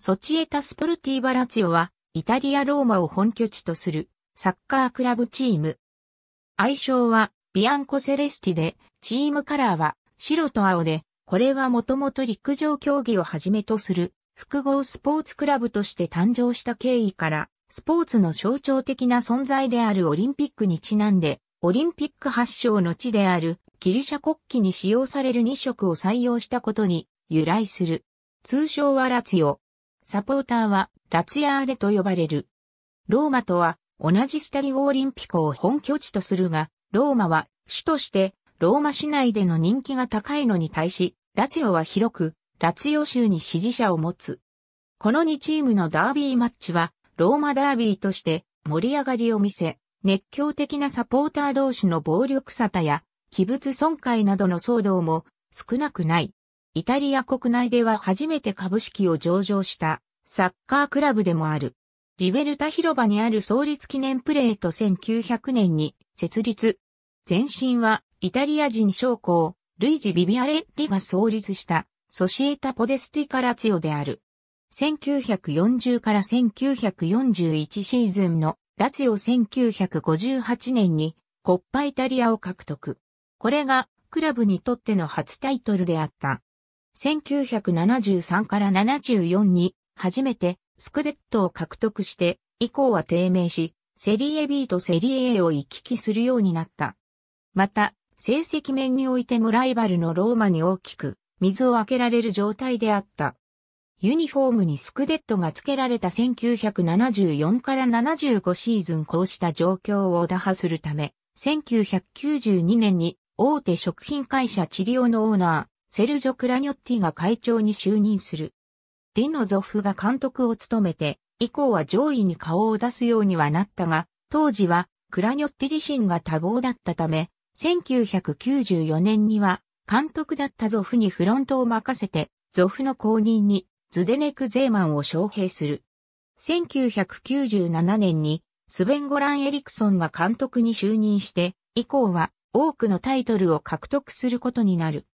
ソチエタスポルティバラツィオは、イタリア・ローマを本拠地とするサッカークラブチーム。愛称はビアンコ・セレスティで、チームカラーは白と青で、これはもともと陸上競技をはじめとする複合スポーツクラブとして誕生した経緯から、スポーツの象徴的な存在であるオリンピックにちなんで、オリンピック発祥の地であるギリシャ国旗に使用される2色を採用したことに由来する。通称はラツィオ。サポーターはラツヤーレと呼ばれる。ローマとは同じスタリオオリンピコを本拠地とするが、ローマは主としてローマ市内での人気が高いのに対し、ラツヨは広く、ラツヨ州に支持者を持つ。この2チームのダービーマッチは、ローマダービーとして盛り上がりを見せ、熱狂的なサポーター同士の暴力沙汰や、器物損壊などの騒動も少なくない。イタリア国内では初めて株式を上場したサッカークラブでもある。リベルタ広場にある創立記念プレート1900年に設立。前身はイタリア人将校、ルイジ・ビビアレッリが創立したソシエタ・ポデスティカラツィオである。1940から1941シーズンのラツィオ1958年にコッパイタリアを獲得。これがクラブにとっての初タイトルであった。1973から74に初めてスクデットを獲得して以降は低迷し、セリエ B とセリエ A を行き来するようになった。また、成績面においてもライバルのローマに大きく水を開けられる状態であった。ユニフォームにスクデットが付けられた1974から75シーズンこうした状況を打破するため、1992年に大手食品会社チリオのオーナー、セルジョ・クラニョッティが会長に就任する。ディノゾフが監督を務めて、以降は上位に顔を出すようにはなったが、当時はクラニョッティ自身が多忙だったため、1994年には監督だったゾフにフロントを任せて、ゾフの後任にズデネク・ゼーマンを招聘する。1997年にスベン・ゴラン・エリクソンが監督に就任して、以降は多くのタイトルを獲得することになる。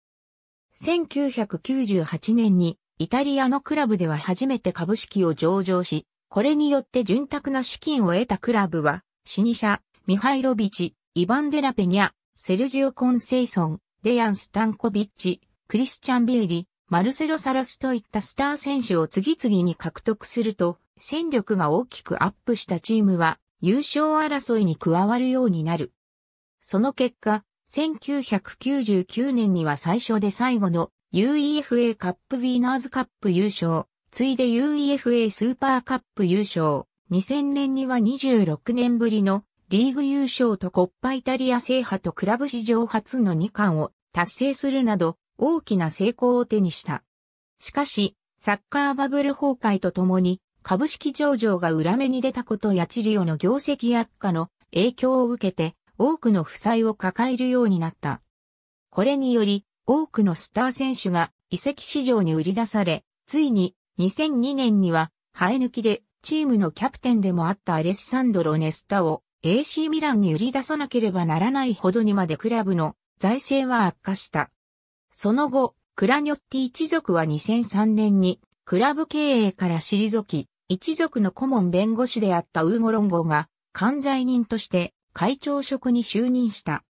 1998年にイタリアのクラブでは初めて株式を上場し、これによって潤沢な資金を得たクラブは、シニシャ、ミハイロビチ、イバンデラペニャ、セルジオ・コンセイソン、デヤン・スタンコビッチ、クリスチャン・ビーリ、マルセロ・サラスといったスター選手を次々に獲得すると、戦力が大きくアップしたチームは優勝争いに加わるようになる。その結果、1999年には最初で最後の UEFA カップウィーナーズカップ優勝、ついで UEFA スーパーカップ優勝、2000年には26年ぶりのリーグ優勝とコッパイタリア制覇とクラブ史上初の2冠を達成するなど大きな成功を手にした。しかし、サッカーバブル崩壊とともに株式上場が裏目に出たことやチリオの業績悪化の影響を受けて多くの負債を抱えるようになった。これにより、多くのスター選手が遺跡市場に売り出され、ついに2002年には生え抜きでチームのキャプテンでもあったアレッサンドロ・ネスタを AC ミランに売り出さなければならないほどにまでクラブの財政は悪化した。その後、クラニョッティ一族は2003年にクラブ経営から退き、一族の顧問弁護士であったウーゴロンゴが、関罪人として会長職に就任した。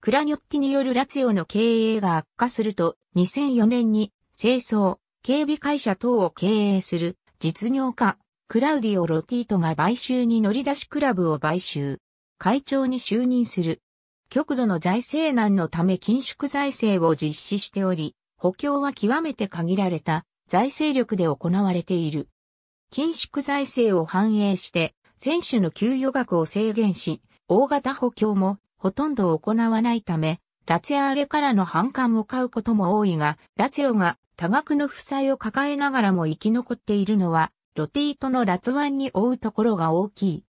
クラニョッティによるラツィオの経営が悪化すると、2004年に清掃、警備会社等を経営する実業家、クラウディオ・ロティートが買収に乗り出しクラブを買収。会長に就任する。極度の財政難のため緊縮財政を実施しており、補強は極めて限られた財政力で行われている。緊縮財政を反映して、選手の給与額を制限し、大型補強もほとんど行わないため、ラツィアーレからの反感を買うことも多いが、ラツィオが多額の負債を抱えながらも生き残っているのは、ロティートのラツワンに追うところが大きい。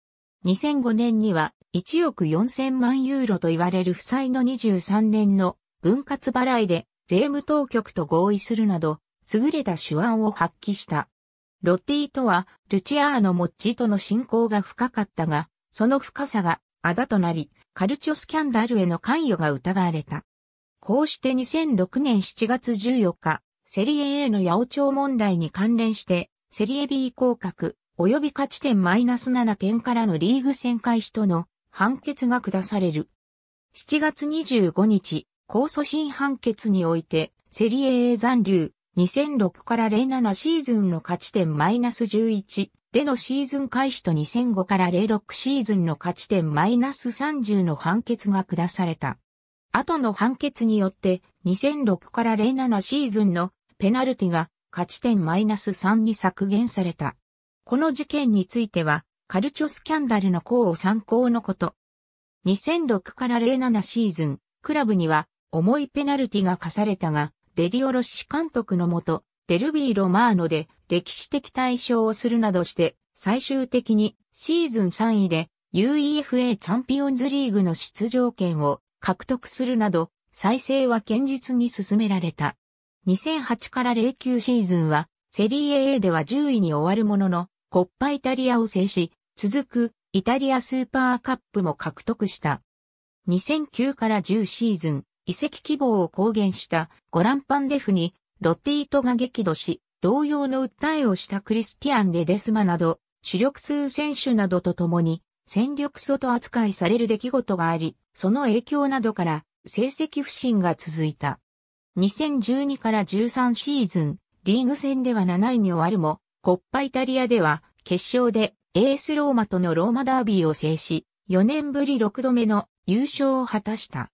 2005年には1億4000万ユーロと言われる負債の23年の分割払いで税務当局と合意するなど、優れた手腕を発揮した。ロティートは、ルチアーノ・モッジとの親交が深かったが、その深さがあだとなり、カルチョスキャンダルへの関与が疑われた。こうして2006年7月14日、セリエ A の八百長問題に関連して、セリエ B 降格、及び勝ち点マイナス7点からのリーグ戦開始との判決が下される。7月25日、控訴審判決において、セリエ A 残留、2006から07シーズンの勝ち点マイナス11でのシーズン開始と2005から06シーズンの勝ち点マイナス30の判決が下された。後の判決によって2006から07シーズンのペナルティが勝ち点マイナス3に削減された。この事件についてはカルチョスキャンダルの項を参考のこと。2006から07シーズン、クラブには重いペナルティが課されたが、デリオロシ監督のもと、デルビー・ロマーノで歴史的対象をするなどして、最終的にシーズン3位で UEFA チャンピオンズリーグの出場権を獲得するなど、再生は堅実に進められた。2008から09シーズンは、セリエ A では10位に終わるものの、コッパイタリアを制し、続くイタリアスーパーカップも獲得した。2009から10シーズン、移籍希望を公言したゴランパンデフにロッティートが激怒し、同様の訴えをしたクリスティアン・レデスマなど、主力数選手などと共に、戦力素と扱いされる出来事があり、その影響などから、成績不振が続いた。2012から13シーズン、リーグ戦では7位に終わるも、コッパイタリアでは、決勝で、エースローマとのローマダービーを制し、4年ぶり6度目の優勝を果たした。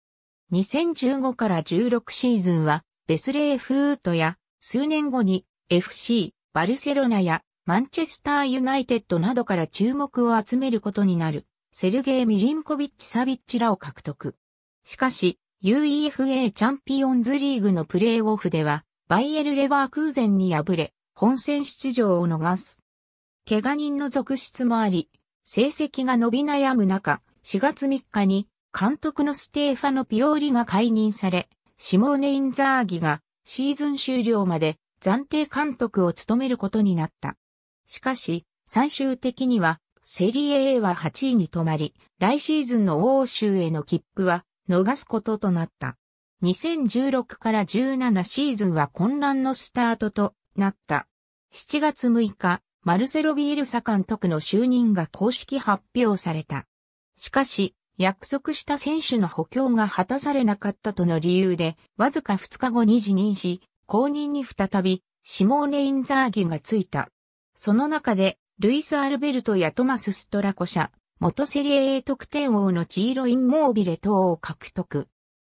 2015から16シーズンは、ベスレーフートや、数年後に FC、バルセロナやマンチェスターユナイテッドなどから注目を集めることになる、セルゲイ・ミリンコビッチ・サビッチらを獲得。しかし、UEFA チャンピオンズリーグのプレーオフでは、バイエル・レバー空前に敗れ、本戦出場を逃す。怪我人の続出もあり、成績が伸び悩む中、4月3日に監督のステーファノ・ピオーリが解任され、シモーネ・インザーギがシーズン終了まで暫定監督を務めることになった。しかし、最終的には、セリエ A は8位に止まり、来シーズンの欧州への切符は逃すこととなった。2016から17シーズンは混乱のスタートとなった。7月6日、マルセロ・ビールサ監督の就任が公式発表された。しかし、約束した選手の補強が果たされなかったとの理由で、わずか2日後に辞任し、後任に再び、シモーネ・インザーギがついた。その中で、ルイス・アルベルトやトマス・ストラコ社、元セリエ A 得点王のチーロイン・モービレ等を獲得。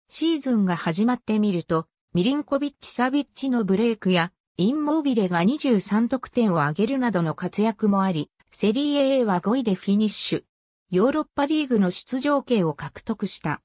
シーズンが始まってみると、ミリンコビッチ・サビッチのブレイクや、インモービレが23得点を挙げるなどの活躍もあり、セリエ A は5位でフィニッシュ。ヨーロッパリーグの出場権を獲得した。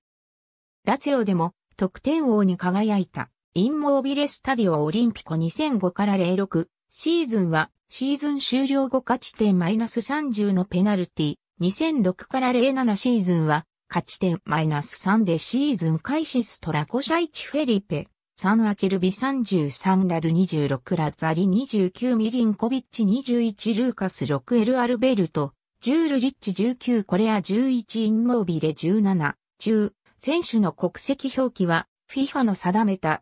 ラツィオでも得点王に輝いた。インモービレスタディオオリンピコ2005から06シーズンはシーズン終了後勝ち点マイナス30のペナルティ2006から07シーズンは勝ち点マイナス3でシーズン開始ストラコシャイチフェリペサンアチルビ33ラズ26ラザリ29ミリンコビッチ21ルーカス6エルアルベルトジュールリッチ19コレア11インモービレ17中選手の国籍表記は FIFA の定めた